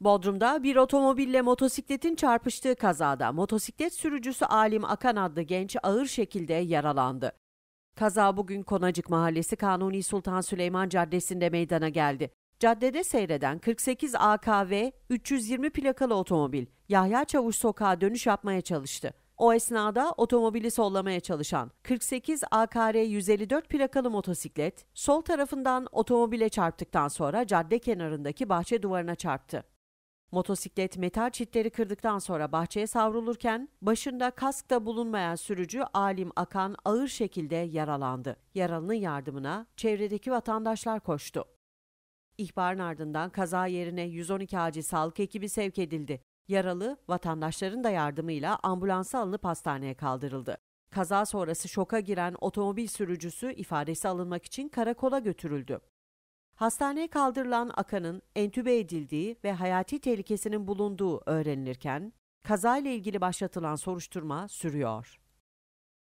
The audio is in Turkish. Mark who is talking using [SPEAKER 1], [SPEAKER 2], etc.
[SPEAKER 1] Bodrum'da bir otomobille motosikletin çarpıştığı kazada motosiklet sürücüsü Alim Akan adlı genç ağır şekilde yaralandı. Kaza bugün Konacık Mahallesi Kanuni Sultan Süleyman Caddesi'nde meydana geldi. Caddede seyreden 48 AKV 320 plakalı otomobil Yahya Çavuş sokağa dönüş yapmaya çalıştı. O esnada otomobili sollamaya çalışan 48 AKR 154 plakalı motosiklet sol tarafından otomobile çarptıktan sonra cadde kenarındaki bahçe duvarına çarptı. Motosiklet metal çitleri kırdıktan sonra bahçeye savrulurken başında kaskta bulunmayan sürücü Alim Akan ağır şekilde yaralandı. Yaralının yardımına çevredeki vatandaşlar koştu. İhbarın ardından kaza yerine 112 acil sağlık ekibi sevk edildi. Yaralı vatandaşların da yardımıyla ambulansa alınıp hastaneye kaldırıldı. Kaza sonrası şoka giren otomobil sürücüsü ifadesi alınmak için karakola götürüldü. Hastaneye kaldırılan Akan'ın entübe edildiği ve hayati tehlikesinin bulunduğu öğrenilirken kazayla ilgili başlatılan soruşturma sürüyor.